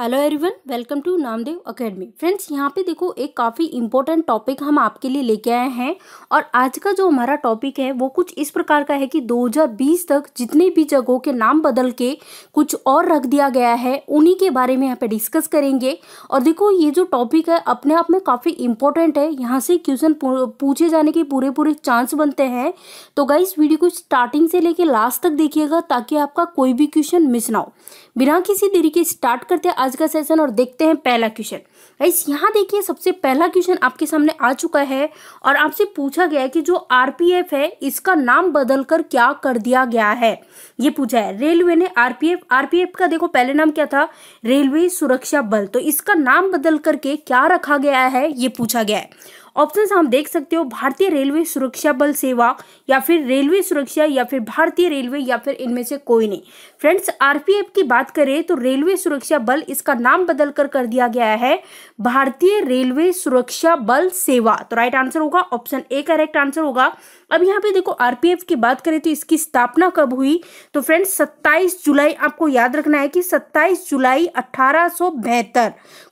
hello everyone welcome to Namdev academy friends यहाँ पे देखो एक काफ़ी इंपॉर्टेंट टॉपिक हम आपके लिए लेके आए हैं और आज का जो हमारा टॉपिक है वो कुछ इस प्रकार का है कि 2020 तक जितने भी जगहों के नाम बदल के कुछ और रख दिया गया है उन्हीं के बारे में यहाँ पे डिस्कस करेंगे और देखो ये जो टॉपिक है अपने आप में काफ़ी इंपॉर्टेंट है यहाँ से क्वेश्चन पूछे जाने के पूरे पूरे चांस बनते हैं तो गाइज वीडियो को स्टार्टिंग से लेकर लास्ट तक देखिएगा ताकि आपका कोई भी क्वेश्चन मिस ना हो बिना किसी तरीके स्टार्ट करते आज का सेशन और देखते हैं पहला क्वेश्चन गाइस यहाँ देखिए सबसे पहला क्वेश्चन आपके सामने आ चुका है और आपसे पूछा गया है कि जो आरपीएफ है इसका नाम बदलकर क्या कर दिया गया है ये पूछा है रेलवे ने आरपीएफ आरपीएफ का देखो पहले नाम क्या था रेलवे सुरक्षा बल तो इसका नाम बदल करके क्या रखा गया है ये पूछा गया है ऑप्शन हम देख सकते हो भारतीय रेलवे सुरक्षा बल सेवा या फिर रेलवे सुरक्षा या फिर भारतीय रेलवे या फिर इनमें से कोई नहीं फ्रेंड्स आरपीएफ की बात करें तो रेलवे सुरक्षा बल इसका नाम बदल कर कर दिया गया है भारतीय रेलवे सुरक्षा बल सेवा तो राइट आंसर होगा ऑप्शन ए करेक्ट आंसर होगा अब यहाँ पे देखो आरपीएफ की बात करें तो इसकी स्थापना कब हुई तो फ्रेंड्स सत्ताईस जुलाई आपको याद रखना है कि सत्ताईस जुलाई अठारह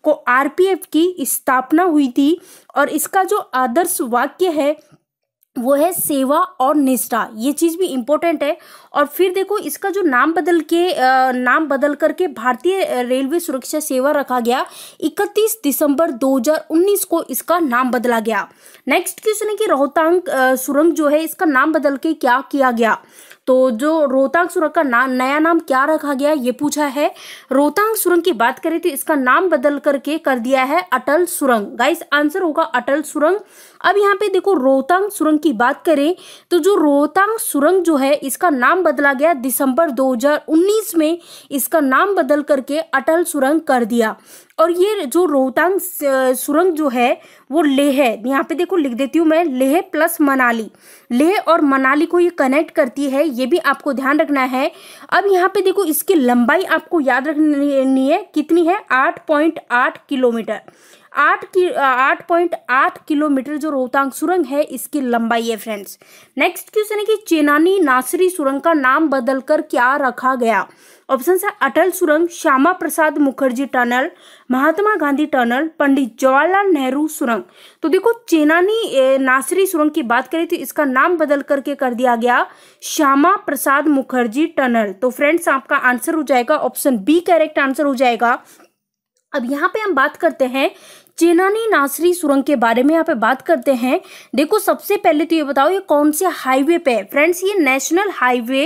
को आरपीएफ की स्थापना हुई थी और इसका जो आदर्श वाक्य है वो है सेवा और निष्ठा ये चीज़ भी इम्पोर्टेंट है और फिर देखो इसका जो नाम बदल के नाम बदल करके भारतीय रेलवे सुरक्षा सेवा रखा गया 31 दिसंबर 2019 को इसका नाम बदला गया नेक्स्ट क्वेश्चन है कि रोहतांग सुरंग जो है इसका नाम बदल के क्या किया गया तो जो रोहतांग सुरंग का ना, नया नाम क्या रखा गया ये पूछा है रोहतांग सुरंग की बात करें तो इसका नाम बदल करके कर दिया है अटल सुरंग गाइस आंसर होगा अटल सुरंग अब यहाँ पे देखो रोहतांग सुरंग की बात करें तो जो रोहतांग सुरंग जो है इसका नाम बदला गया दिसंबर 2019 में इसका नाम बदल करके अटल सुरंग कर दिया और ये जो रोहतांग सुरंग जो है वो लेह है यहाँ पे देखो लिख देती हूँ मैं लेह प्लस मनाली लेह और मनाली को ये कनेक्ट करती है ये भी आपको ध्यान रखना है अब यहाँ पे देखो इसकी लंबाई आपको याद रखनी है कितनी है आठ पॉइंट आठ किलोमीटर आठ की आठ पॉइंट आठ किलोमीटर जो रोहतांग सुरंग है इसकी लंबाई है फ्रेंड्स नेक्स्ट क्वेश्चन है कि चेनानी नासरी सुरंग का नाम बदलकर क्या रखा गया ऑप्शन है अटल सुरंग श्यामा प्रसाद मुखर्जी टनल महात्मा गांधी टनल पंडित जवाहरलाल नेहरू सुरंग तो देखो चेनानी नासरी सुरंग की बात करें तो इसका नाम बदल करके कर दिया गया श्यामा प्रसाद मुखर्जी टनल तो फ्रेंड्स आपका आंसर हो जाएगा ऑप्शन बी करेक्ट आंसर हो जाएगा अब यहाँ पे हम बात करते हैं चेनानी नासरी सुरंग के बारे में यहाँ पे बात करते हैं देखो सबसे पहले तो ये बताओ ये कौन से हाईवे पे है फ्रेंड्स ये national highway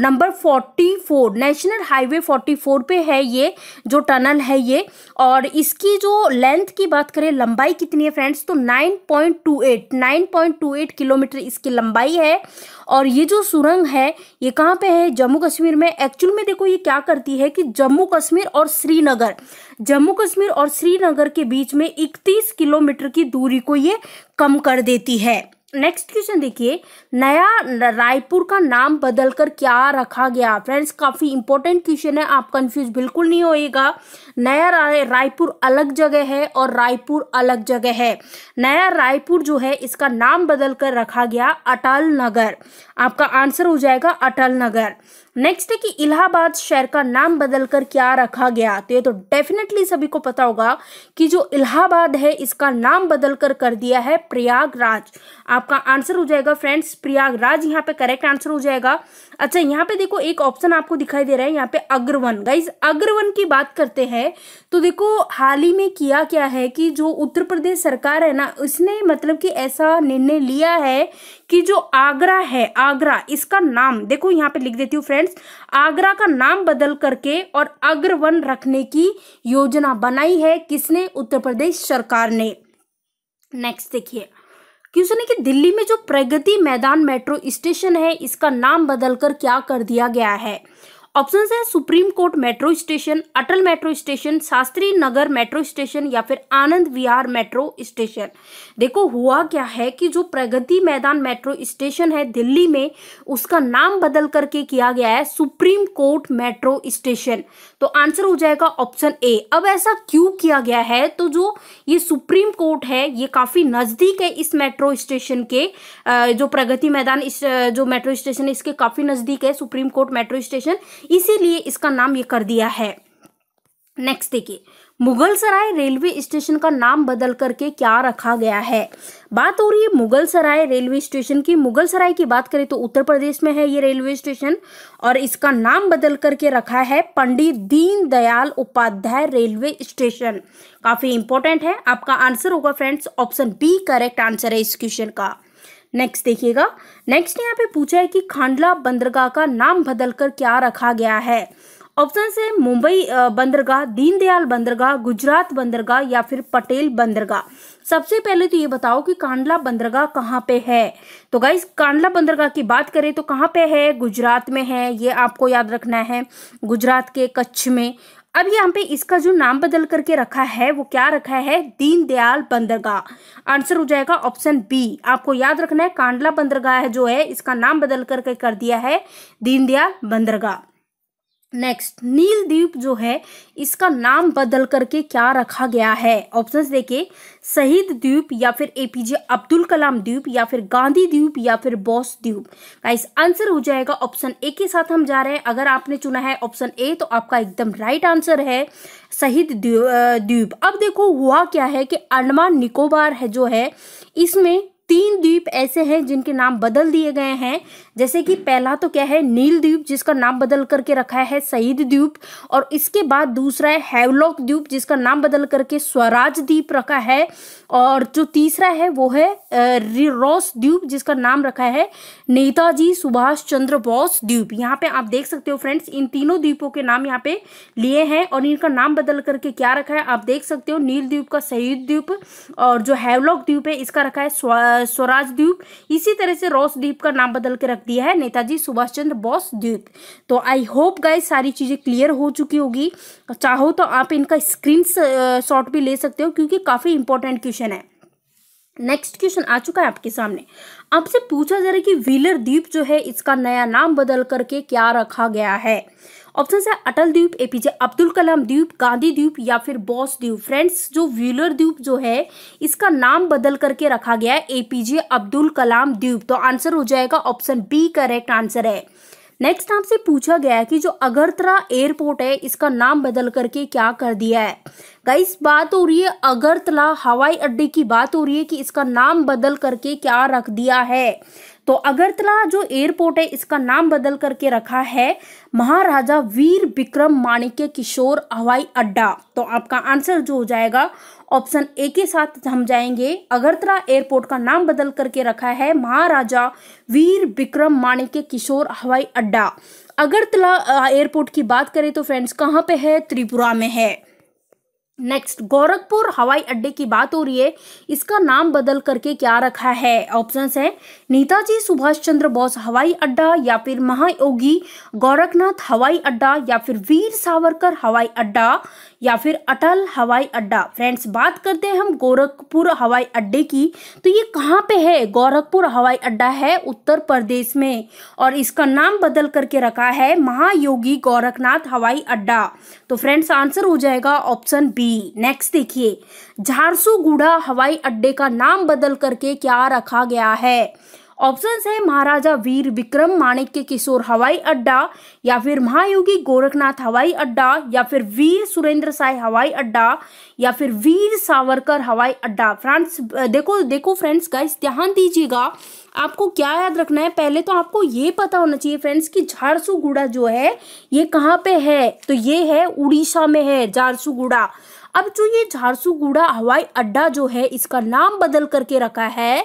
number 44 national highway 44 पे है ये जो टनल है ये और इसकी जो लेंथ की बात करें लंबाई कितनी है फ्रेंड्स तो 9.28 9.28 किलोमीटर इसकी लंबाई है और ये जो सुरंग है ये कहाँ पे है जम्मू कश्मीर में एक्चुअल में देखो ये क्या करती है कि जम्मू कश्मीर और श्रीनगर जम्मू कश्मीर और श्रीनगर के बीच में इकतीस किलोमीटर की दूरी को ये कम कर देती है नेक्स्ट क्वेश्चन देखिए नया रायपुर का नाम बदलकर क्या रखा गया फ्रेंड्स काफ़ी इंपॉर्टेंट क्वेश्चन है आप कंफ्यूज बिल्कुल नहीं होएगा नया रायपुर अलग जगह है और रायपुर अलग जगह है नया रायपुर जो है इसका नाम बदलकर रखा गया अटल नगर आपका आंसर हो जाएगा अटल नगर नेक्स्ट है कि इलाहाबाद शहर का नाम बदलकर क्या रखा गया तो ये तो डेफिनेटली सभी को पता होगा कि जो इलाहाबाद है इसका नाम बदलकर कर दिया है प्रयागराज आपका आंसर हो जाएगा फ्रेंड्स प्रयागराज यहाँ पे करेक्ट आंसर हो जाएगा अच्छा यहाँ पे देखो एक ऑप्शन आपको दिखाई दे रहा है यहाँ पे अग्रवन गाइज अग्रवन की बात करते हैं तो देखो हाल ही में किया क्या है कि जो उत्तर प्रदेश सरकार है ना उसने मतलब कि ऐसा निर्णय लिया है कि जो आगरा है आगरा इसका नाम देखो यहाँ पे लिख देती हूँ फ्रेंड्स आगरा का नाम बदल करके और अग्रवन रखने की योजना बनाई है किसने उत्तर प्रदेश सरकार ने नेक्स्ट देखिए क्वेश्चन है कि दिल्ली में जो प्रगति मैदान मेट्रो स्टेशन है इसका नाम बदलकर क्या कर दिया गया है ऑप्शन है supreme court metro station Atal metro station Shastri Nagar metro station या फिर आनंद विहार मेट्रो स्टेशन देखो हुआ क्या है कि जो प्रगति मैदान मेट्रो स्टेशन है दिल्ली में उसका नाम बदल करके किया गया है सुप्रीम कोर्ट मेट्रो स्टेशन तो आंसर हो जाएगा ऑप्शन ए अब ऐसा क्यों किया गया है तो जो ये सुप्रीम कोर्ट है ये काफ़ी नज़दीक है इस मेट्रो स्टेशन के जो प्रगति मैदान इस जो मेट्रो स्टेशन है इसके काफ़ी नज़दीक है सुप्रीम कोर्ट मेट्रो स्टेशन इसीलिए इसका नाम ये कर दिया है नेक्स्ट देखिए मुगल सराय रेलवे स्टेशन का नाम बदल करके क्या रखा गया है बात हो रही है मुगल सराय रेलवे स्टेशन की मुगल सराय की बात करें तो उत्तर प्रदेश में है ये रेलवे स्टेशन और इसका नाम बदल करके रखा है पंडित दीनदयाल उपाध्याय रेलवे स्टेशन काफी इंपॉर्टेंट है आपका आंसर होगा friends option B correct answer है इस क्वेश्चन का नेक्स्ट देखिएगा नेक्स्ट यहाँ पे पूछा है कि खांडला बंदरगाह का नाम बदलकर क्या रखा गया है ऑप्शन है मुंबई बंदरगाह दीनदयाल बंदरगाह गुजरात बंदरगाह या फिर पटेल बंदरगाह सबसे पहले तो ये बताओ कि कांडला बंदरगाह कहाँ पे है तो गाइज कांडला बंदरगाह की बात करें तो कहाँ पे है गुजरात में है ये आपको याद रखना है गुजरात के कच्छ में अब यहाँ पे इसका जो नाम बदल करके रखा है वो क्या रखा है दीनदयाल बंदरगाह आंसर हो जाएगा ऑप्शन बी आपको याद रखना है कांडला बंदरगाह जो है इसका नाम बदल करके कर दिया है दीनदयाल बंदरगाह नेक्स्ट नील द्वीप जो है इसका नाम बदल करके क्या रखा गया है ऑप्शंस देखिए शहीद द्वीप या फिर एपीजे अब्दुल कलाम द्वीप या फिर गांधी द्वीप या फिर बॉस द्वीप गाइस आंसर हो जाएगा ऑप्शन ए के साथ हम जा रहे हैं अगर आपने चुना है ऑप्शन ए तो आपका एकदम राइट आंसर है शहीद द्वीप अब देखो हुआ क्या है कि अंडमान निकोबार है जो है इसमें तीन द्वीप ऐसे हैं जिनके नाम बदल दिए गए हैं जैसे कि पहला तो क्या है नील द्वीप जिसका नाम बदल करके रखा है शहीद द्वीप और इसके बाद दूसरा है हैवलॉक द्वीप जिसका नाम बदल करके स्वराज द्वीप रखा है और जो तीसरा है वो है रॉस द्वीप जिसका नाम रखा है नेताजी सुभाष चंद्र बोस द्वीप यहाँ पे आप देख सकते हो फ्रेंड्स इन तीनों द्वीपों के नाम यहाँ पे लिए हैं और इनका नाम बदल करके क्या रखा है आप देख सकते हो नील द्वीप का शहीद द्वीप और जो हैवलॉक द्वीप है इसका रखा है स्वराज द्वीप इसी तरह से रॉस द्वीप का नाम बदल के रख दिया है नेताजी सुभाष चंद्र बोस द्वीप तो आई होप गाइज सारी चीज़ें क्लियर हो चुकी होगी चाहो तो आप इनका स्क्रीन शॉट भी ले सकते हो क्योंकि काफ़ी इंपॉर्टेंट क्वेश्चन है नेक्स्ट क्वेश्चन आ चुका है आपके सामने आपसे पूछा जा रहा है कि व्हीलर द्वीप जो है इसका नया नाम बदल करके क्या रखा गया है ऑप्शन है अटल द्वीप एपीजे अब्दुल कलाम द्वीप गांधी द्वीप या फिर बॉस द्वीप फ्रेंड्स जो व्यूलर द्वीप जो है इसका नाम बदल करके रखा गया है एपीजे अब्दुल कलाम द्वीप तो आंसर हो जाएगा ऑप्शन बी करेक्ट आंसर है नेक्स्ट आपसे पूछा गया है कि जो अगरतरा एयरपोर्ट है इसका नाम बदल करके क्या कर दिया है गाइस बात हो रही है अगरतला हवाई अड्डे की बात हो रही है कि इसका नाम बदल करके क्या रख दिया है तो अगरतला जो एयरपोर्ट है इसका नाम बदल करके रखा है महाराजा वीर विक्रम माणिक्य किशोर हवाई अड्डा तो आपका आंसर जो हो जाएगा ऑप्शन ए के साथ हम जाएंगे अगरतला एयरपोर्ट का नाम बदल करके रखा है महाराजा वीर विक्रम माणिक्य किशोर हवाई अड्डा अगरतला एयरपोर्ट की बात करें तो फ्रेंड्स कहाँ पे है त्रिपुरा में है नेक्स्ट गोरखपुर हवाई अड्डे की बात हो रही है इसका नाम बदल करके क्या रखा है ऑप्शंस है नेताजी सुभाष चंद्र बोस हवाई अड्डा या फिर महायोगी गोरखनाथ हवाई अड्डा या फिर वीर सावरकर हवाई अड्डा या फिर अटल हवाई अड्डा फ्रेंड्स बात करते हैं हम गोरखपुर हवाई अड्डे की तो ये कहाँ पे है गोरखपुर हवाई अड्डा है उत्तर प्रदेश में और इसका नाम बदल करके रखा है महायोगी गोरखनाथ हवाई अड्डा तो फ्रेंड्स आंसर हो जाएगा ऑप्शन बी नेक्स्ट देखिए झारसूगुड़ा हवाई अड्डे का नाम बदल करके क्या रखा गया है ऑप्शंस है महाराजा वीर विक्रम माणिक्य किशोर हवाई अड्डा या फिर महायोगी गोरखनाथ हवाई अड्डा या फिर वीर सुरेंद्र साय हवाई अड्डा या फिर वीर सावरकर हवाई अड्डा फ्रेंड्स देखो देखो फ्रेंड्स गाइस ध्यान दीजिएगा आपको क्या याद रखना है पहले तो आपको ये पता होना चाहिए फ्रेंड्स कि झारसूगुड़ा जो है ये कहाँ पे है तो ये है उड़ीसा में है झारसूगुड़ा अब जो ये झारसूगुड़ा हवाई अड्डा जो है इसका नाम बदल करके रखा है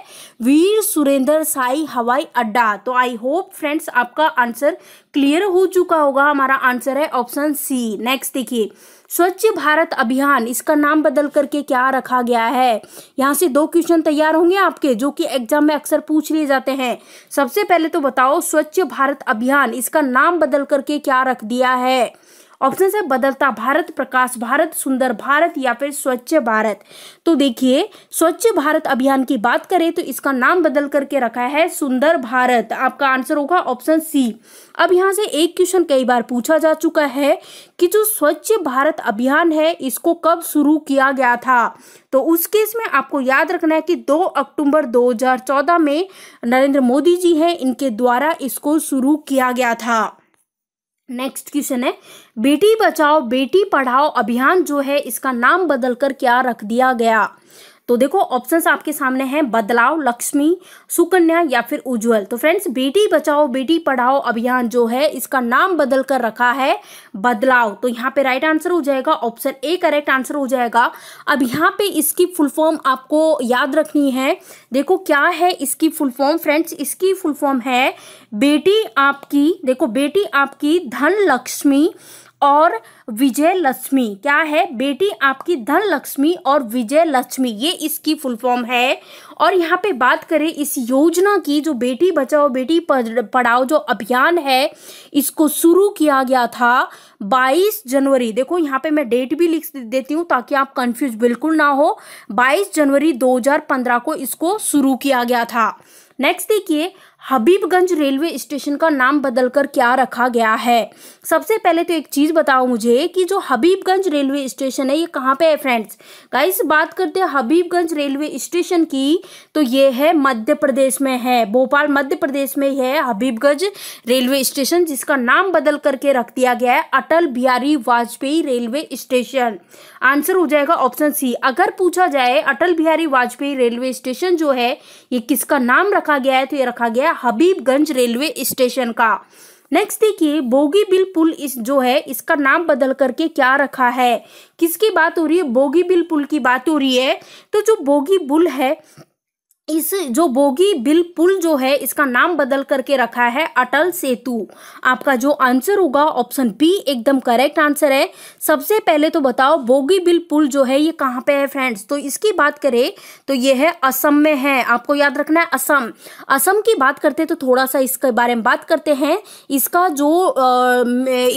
वीर सुरेंद्र साई हवाई अड्डा तो आई होप फ्रेंड्स आपका आंसर क्लियर हो चुका होगा हमारा आंसर है ऑप्शन सी नेक्स्ट देखिए स्वच्छ भारत अभियान इसका नाम बदल करके क्या रखा गया है यहाँ से दो क्वेश्चन तैयार होंगे आपके जो कि एग्जाम में अक्सर पूछ लिए जाते हैं सबसे पहले तो बताओ स्वच्छ भारत अभियान इसका नाम बदल करके क्या रख दिया है ऑप्शन है बदलता भारत प्रकाश भारत सुंदर भारत या फिर स्वच्छ भारत तो देखिए स्वच्छ भारत अभियान की बात करें तो इसका नाम बदल करके रखा है सुंदर भारत आपका आंसर होगा ऑप्शन सी अब यहाँ से एक क्वेश्चन कई बार पूछा जा चुका है कि जो स्वच्छ भारत अभियान है इसको कब शुरू किया गया था तो उस केस में आपको याद रखना है कि 2 अक्टूबर 2014 में नरेंद्र मोदी जी हैं इनके द्वारा इसको शुरू किया गया था नेक्स्ट क्वेश्चन है बेटी बचाओ बेटी पढ़ाओ अभियान जो है इसका नाम बदलकर क्या रख दिया गया तो देखो ऑप्शंस आपके सामने हैं बदलाव लक्ष्मी सुकन्या या फिर उज्ज्वल तो फ्रेंड्स बेटी बचाओ बेटी पढ़ाओ अभियान जो है इसका नाम बदल कर रखा है बदलाव तो यहाँ पे राइट आंसर हो जाएगा ऑप्शन ए करेक्ट आंसर हो जाएगा अब यहाँ पे इसकी फुल फॉर्म आपको याद रखनी है देखो क्या है इसकी फुल फॉर्म फ्रेंड्स इसकी फुल फॉर्म है बेटी आपकी देखो बेटी आपकी धन लक्ष्मी और विजय लक्ष्मी क्या है बेटी आपकी धन लक्ष्मी और विजय लक्ष्मी ये इसकी फुल फॉर्म है और यहाँ पे बात करें इस योजना की जो बेटी बचाओ बेटी पढ़ाओ जो अभियान है इसको शुरू किया गया था 22 जनवरी देखो यहाँ पे मैं डेट भी लिख देती हूँ ताकि आप कंफ्यूज बिल्कुल ना हो 22 जनवरी 2015 को इसको शुरू किया गया था नेक्स्ट देखिए हबीबगंज रेलवे स्टेशन का नाम बदलकर क्या रखा गया है सबसे पहले तो एक चीज़ बताओ मुझे कि जो हबीबगंज रेलवे स्टेशन है ये कहाँ पे है फ्रेंड्स गाइस बात करते हैं हबीबगंज रेलवे स्टेशन की तो ये है मध्य प्रदेश में है भोपाल मध्य प्रदेश में है हबीबगंज रेलवे स्टेशन जिसका नाम बदल करके रख दिया गया है Atal Bihari Vajpayee railway station answer हो जाएगा ऑप्शन सी अगर पूछा जाए अटल बिहारी वाजपेयी रेलवे स्टेशन जो है ये किसका नाम रखा गया है तो ये रखा गया या हबीबगंज रेलवे स्टेशन का नेक्स्ट देखिए बोगीबिल पुल इस जो है इसका नाम बदल करके क्या रखा है किसकी बात हो रही है बोगीबिल पुल की बात हो रही है तो जो बोगी बुल है इस जो बोगी बिल पुल जो है इसका नाम बदल करके रखा है अटल सेतु आपका जो आंसर होगा ऑप्शन बी एकदम करेक्ट आंसर है सबसे पहले तो बताओ बोगी बिल पुल जो है ये कहाँ पे है फ्रेंड्स तो इसकी बात करें तो ये है असम में है आपको याद रखना है असम असम की बात करते तो थोड़ा सा इसके बारे में बात करते हैं इसका जो आ,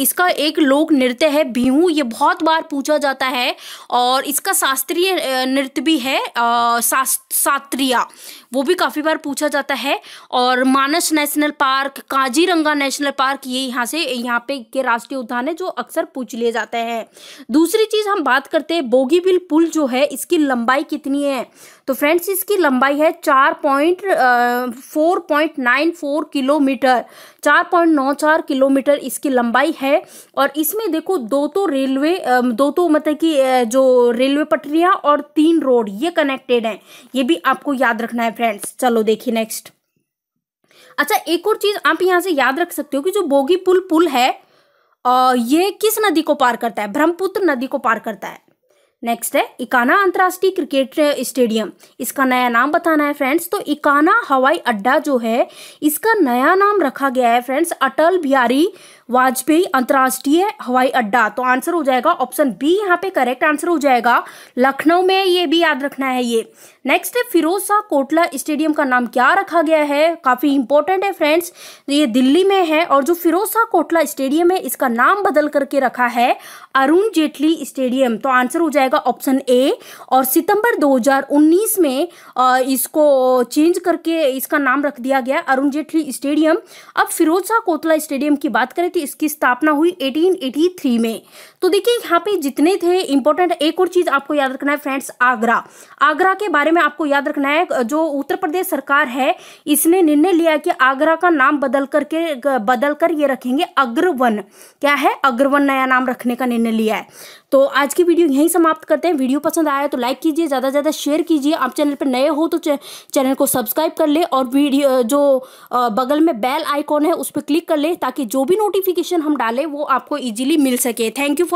इसका एक लोक नृत्य है बिहू ये बहुत बार पूछा जाता है और इसका शास्त्रीय नृत्य भी है शास्त्रिया वो भी काफ़ी बार पूछा जाता है और Manas national park Kaziranga national park ये यहाँ से यहाँ पे के राष्ट्रीय उद्यान है जो अक्सर पूछ लिए जाते हैं दूसरी चीज़ हम बात करते हैं बोगीबिल पुल जो है इसकी लंबाई कितनी है तो फ्रेंड्स इसकी लंबाई है चार point four point nine four kilometre चार पॉइंट नौ चार किलोमीटर इसकी लंबाई है और इसमें देखो दो तो रेलवे दो तो मतलब कि जो रेलवे पटरियाँ और तीन रोड ये कनेक्टेड हैं ये भी आपको याद रखना है फ्रेंड्स चलो देखिए नेक्स्ट अच्छा एक और चीज आप यहाँ से याद रख सकते हो कि जो बोगी पुल पुल है ये किस नदी को पार करता है ब्रह्मपुत्र नदी को पार करता है नेक्स्ट है इकाना अंतर्राष्ट्रीय क्रिकेट स्टेडियम इसका नया नाम बताना है फ्रेंड्स तो इकाना हवाई अड्डा जो है इसका नया नाम रखा गया है फ्रेंड्स अटल बिहारी वाजपेयी अंतर्राष्ट्रीय हवाई अड्डा तो आंसर हो जाएगा ऑप्शन बी यहाँ पे करेक्ट आंसर हो जाएगा लखनऊ में ये भी याद रखना है ये नेक्स्ट है फिरोज शाह कोटला स्टेडियम का नाम क्या रखा गया है काफ़ी इंपॉर्टेंट है फ्रेंड्स ये दिल्ली में है और जो फिरोज शाह कोटला स्टेडियम है इसका नाम बदल करके रखा है अरुण जेटली स्टेडियम तो आंसर हो जाएगा ऑप्शन ए और सितंबर 2019 में इसको चेंज करके इसका नाम रख दिया गया अरुण जेटली स्टेडियम अब फिरोज शाह कोटला स्टेडियम की बात करें तो थी इसकी स्थापना हुई 1883 में तो देखिए यहाँ पे जितने थे इंपॉर्टेंट एक और चीज़ आपको याद रखना है फ्रेंड्स आगरा आगरा के बारे में आपको याद रखना है जो उत्तर प्रदेश सरकार है इसने निर्णय लिया कि आगरा का नाम बदल करके बदल कर ये रखेंगे अग्रवन क्या है अग्रवन नया नाम रखने का निर्णय लिया है तो आज की वीडियो यहीं समाप्त करते हैं वीडियो पसंद आया तो लाइक कीजिए ज़्यादा से ज़्यादा शेयर कीजिए आप चैनल पर नए हो तो चैनल को सब्सक्राइब कर ले और वीडियो जो बगल में बेल आइकॉन है उस पर क्लिक कर ले ताकि जो भी नोटिफिकेशन हम डालें वो आपको ईजिली मिल सके थैंक यू फॉर